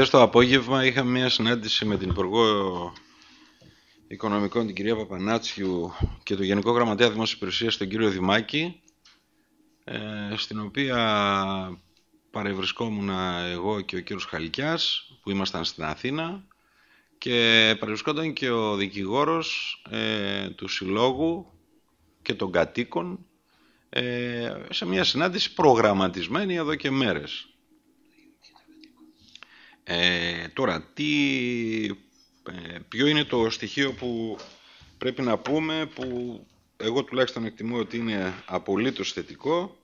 Χθες το απόγευμα είχα μια συνάντηση με την Υπουργό Οικονομικών, την κυρία Παπανάτσιου και τον Γενικό Γραμματέα Δημόσιας Υπηρεσίας, τον κύριο Δημάκη, ε, στην οποία παρευρισκόμουν εγώ και ο κύριος Χαλικιάς, που ήμασταν στην Αθήνα, και παρευρισκόταν και ο δικηγόρος ε, του Συλλόγου και των κατοίκων ε, σε μια συνάντηση προγραμματισμένη εδώ και μέρες. Ε, τώρα, τι, ε, ποιο είναι το στοιχείο που πρέπει να πούμε που εγώ τουλάχιστον εκτιμώ ότι είναι απολύτως θετικό.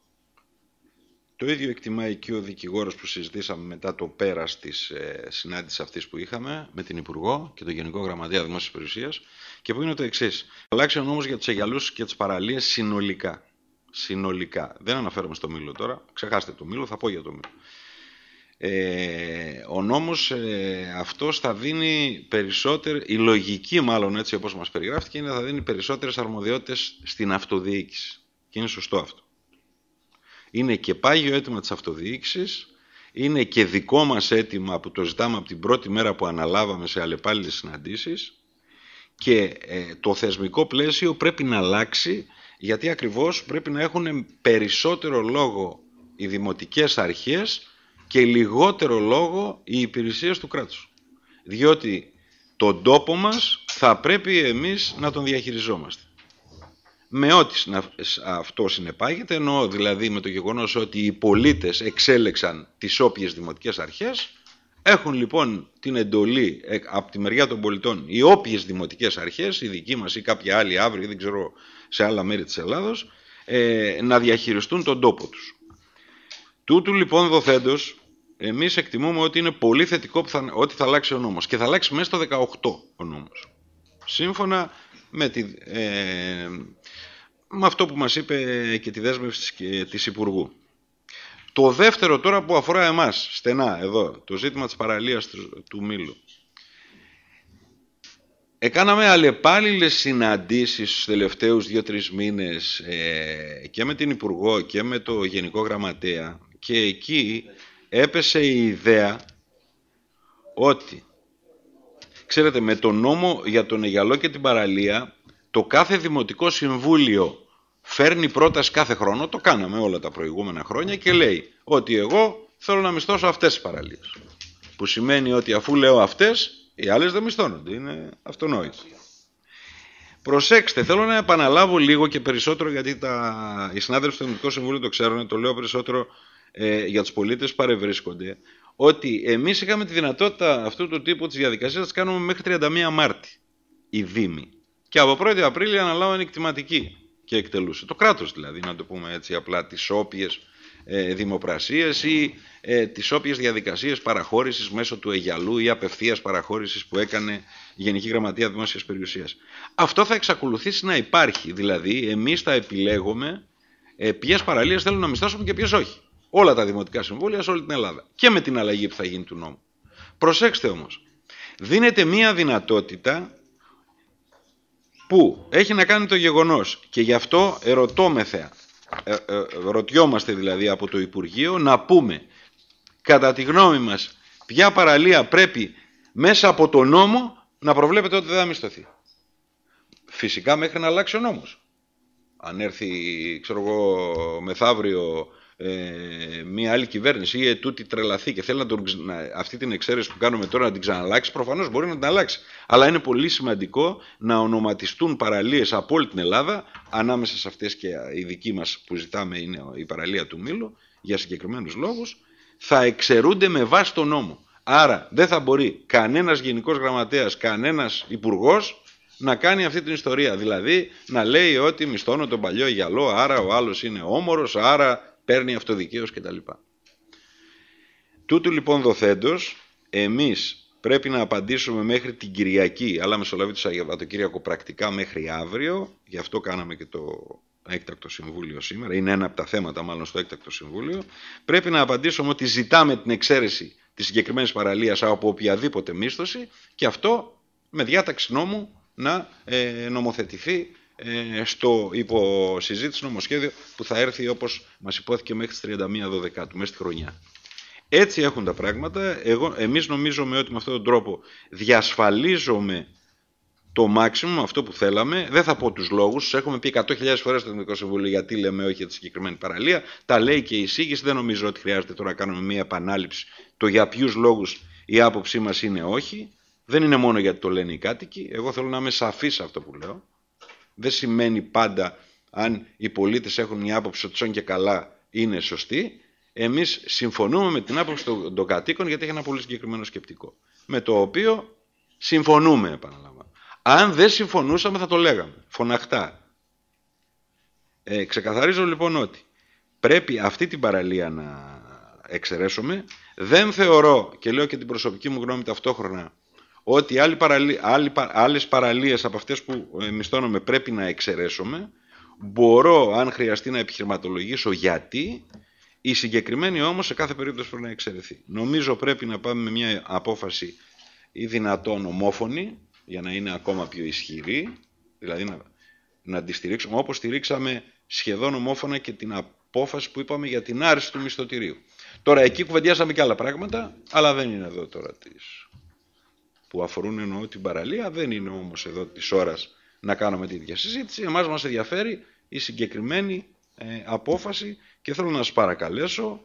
Το ίδιο εκτιμάει και ο δικηγόρος που συζητήσαμε μετά το πέρας της ε, συνάντησης αυτής που είχαμε με την Υπουργό και τον Γενικό Γραμματέα Δημόσιας Περιουσίας και που είναι το εξής. Αλλάξει ο για τους αγιαλούς και τις παραλίες συνολικά. Συνολικά. Δεν αναφέρομαι στο Μήλο τώρα. Ξεχάστε το Μήλο, θα πω για το Μήλο ε, ο νόμος ε, αυτός θα δίνει περισσότερη, η λογική μάλλον έτσι όπως μας περιγράφηκε, είναι θα δίνει περισσότερες αρμοδιότητες στην αυτοδιοίκηση και είναι σωστό αυτό. Είναι και πάγιο αίτημα της αυτοδιοίκησης, είναι και δικό μας αίτημα που το ζητάμε από την πρώτη μέρα που αναλάβαμε σε αλλεπάλληλες συναντήσεις και ε, το θεσμικό πλαίσιο πρέπει να αλλάξει γιατί ακριβώς πρέπει να έχουν περισσότερο λόγο οι δημοτικές αρχές και λιγότερο λόγο οι υπηρεσίες του κράτους. Διότι τον τόπο μας θα πρέπει εμείς να τον διαχειριζόμαστε. Με ό,τι αυτό συνεπάγεται, ενώ δηλαδή με το γεγονός ότι οι πολίτες εξέλεξαν τις όποιες δημοτικές αρχές, έχουν λοιπόν την εντολή ε, από τη μεριά των πολιτών οι όποιες δημοτικές αρχές, η δική μας ή κάποια άλλη αύριο, δεν ξέρω σε άλλα μέρη της Ελλάδος, ε, να διαχειριστούν τον τόπο τους. Τούτου λοιπόν δοθέντος εμείς εκτιμούμε ότι είναι πολύ θετικό ότι θα αλλάξει ο νόμος και θα αλλάξει μέσα στο 18 ο νόμος. Σύμφωνα με, τη, ε, αυτό που μας είπε και τη δέσμευση και της Υπουργού. Το δεύτερο τώρα που αφορά εμάς, στενά εδώ, το ζήτημα της παραλίας του, του Μήλου. Εκάναμε αλλεπάλληλες συναντήσεις στους τελευταίους δύο-τρεις μήνες ε, και με την Υπουργό και με το Γενικό Γραμματέα και εκεί έπεσε η ιδέα ότι, ξέρετε, με τον νόμο για τον Αιγαλό και την παραλία, το κάθε Δημοτικό Συμβούλιο φέρνει πρόταση κάθε χρόνο, το κάναμε όλα τα προηγούμενα χρόνια και λέει ότι εγώ θέλω να μισθώσω αυτές τις παραλίες. Που σημαίνει ότι αφού λέω αυτές, οι άλλες δεν μισθώνονται, είναι αυτονόητο. Προσέξτε, θέλω να επαναλάβω λίγο και περισσότερο γιατί τα... οι συνάδελφοι του Δημοτικού Συμβούλου το ξέρουν, το λέω περισσότερο ε, για τους πολίτες παρευρίσκονται ότι εμείς είχαμε τη δυνατότητα αυτού του τύπου της διαδικασίας να κάνουμε μέχρι 31 Μάρτη η Δήμη και από 1η Απρίλη αναλάβανε εκτιματική και εκτελούσε το κράτος δηλαδή να το πούμε έτσι απλά τις όποιες ε, δημοπρασίες ή ε, τις όποιες διαδικασίες παραχώρησης μέσω του Αιγιαλού ή απευθείας παραχώρησης που έκανε η Γενική Γραμματεία Δημόσιας Περιουσίας. Αυτό θα εξακολουθήσει να υπάρχει, δηλαδή εμείς θα επιλέγουμε ε, ποιες παραλίες θέλουν να μιστάσουμε και ποιες όχι όλα τα δημοτικά συμβούλια σε όλη την Ελλάδα. Και με την αλλαγή που θα γίνει του νόμου. Προσέξτε όμως, δίνεται μία δυνατότητα που έχει να κάνει το γεγονός και γι' αυτό ερωτώμεθα, ε, ε, ρωτιόμαστε δηλαδή από το Υπουργείο να πούμε κατά τη γνώμη μας ποια παραλία πρέπει μέσα από το νόμο να προβλέπεται ότι δεν θα μισθωθεί. Φυσικά μέχρι να αλλάξει ο νόμος. Αν έρθει, ξέρω εγώ, μεθαύριο ε, μια άλλη κυβέρνηση ή τούτη τρελαθεί και θέλει να τον, να, αυτή την εξαίρεση που κάνουμε τώρα να την ξαναλλάξει, προφανώς μπορεί να την αλλάξει. Αλλά είναι πολύ σημαντικό να ονοματιστούν παραλίες από όλη την Ελλάδα, ανάμεσα σε αυτές και η δική μας που ζητάμε είναι η παραλία του Μήλου, για συγκεκριμένους λόγους, θα εξαιρούνται με βάση τον νόμο. Άρα δεν θα μπορεί κανένας γενικός γραμματέας, κανένας υπουργός να κάνει αυτή την ιστορία. Δηλαδή να λέει ότι μισθώνω τον παλιό γυαλό, άρα ο άλλος είναι όμορος, άρα παίρνει αυτοδικαίως κτλ. Τούτου λοιπόν δοθέντος, εμείς πρέπει να απαντήσουμε μέχρι την Κυριακή, αλλά μεσολαβεί το Σαββατοκύριακο πρακτικά μέχρι αύριο, γι' αυτό κάναμε και το έκτακτο συμβούλιο σήμερα, είναι ένα από τα θέματα μάλλον στο έκτακτο συμβούλιο, πρέπει να απαντήσουμε ότι ζητάμε την εξαίρεση της συγκεκριμένης παραλίας από οποιαδήποτε μίσθωση και αυτό με διάταξη νόμου να ε, νομοθετηθεί ε, στο υποσυζήτηση νομοσχέδιο που θα έρθει όπως μας υπόθηκε μέχρι τις 31 Δωδεκάτου, μέσα στη χρονιά. Έτσι έχουν τα πράγματα. Εγώ, εμείς νομίζουμε ότι με αυτόν τον τρόπο διασφαλίζουμε το μάξιμο, αυτό που θέλαμε. Δεν θα πω τους λόγους. Έχουμε πει 100.000 φορές στο Εθνικό Συμβούλιο γιατί λέμε όχι για τη συγκεκριμένη παραλία. Τα λέει και η εισήγηση. Δεν νομίζω ότι χρειάζεται τώρα να κάνουμε μια επανάληψη. Το για ποιους λόγους η άποψή μας είναι όχι. Δεν είναι μόνο γιατί το λένε οι κάτοικοι. Εγώ θέλω να είμαι σαφής σε αυτό που λέω δεν σημαίνει πάντα αν οι πολίτες έχουν μια άποψη ότι και καλά είναι σωστή, εμείς συμφωνούμε με την άποψη των, κατοίκων γιατί έχει ένα πολύ συγκεκριμένο σκεπτικό. Με το οποίο συμφωνούμε, επαναλαμβάνω. Αν δεν συμφωνούσαμε θα το λέγαμε, φωναχτά. Ε, ξεκαθαρίζω λοιπόν ότι πρέπει αυτή την παραλία να εξαιρέσουμε. Δεν θεωρώ, και λέω και την προσωπική μου γνώμη ταυτόχρονα, ότι άλλοι παραλί, άλλοι, άλλες παραλίες από αυτές που ε, μισθώνομαι πρέπει να εξαιρέσουμε, μπορώ αν χρειαστεί να επιχειρηματολογήσω γιατί, η συγκεκριμένη όμως σε κάθε περίπτωση πρέπει να εξαιρεθεί. Νομίζω πρέπει να πάμε με μια απόφαση ή δυνατόν ομόφωνη, για να είναι ακόμα πιο ισχυρή, δηλαδή να, να τη στηρίξουμε, όπως στηρίξαμε σχεδόν ομόφωνα και την απόφαση που είπαμε για την άρση του μισθωτηρίου. Τώρα εκεί κουβεντιάσαμε και άλλα πράγματα, αλλά δεν είναι εδώ τώρα τίς που αφορούν εννοώ την παραλία, δεν είναι όμως εδώ της ώρας να κάνουμε τη ίδια συζήτηση. Εμάς μας ενδιαφέρει η συγκεκριμένη ε, απόφαση και θέλω να σας παρακαλέσω,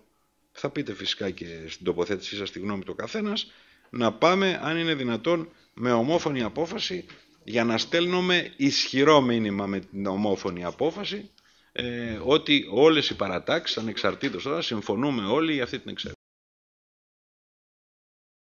θα πείτε φυσικά και στην τοποθέτησή σας τη γνώμη του καθένας, να πάμε αν είναι δυνατόν με ομόφωνη απόφαση για να στέλνουμε ισχυρό μήνυμα με την ομόφωνη απόφαση ε, ότι όλες οι παρατάξεις ανεξαρτήτως τώρα συμφωνούμε όλοι για αυτή την εξέλιξη.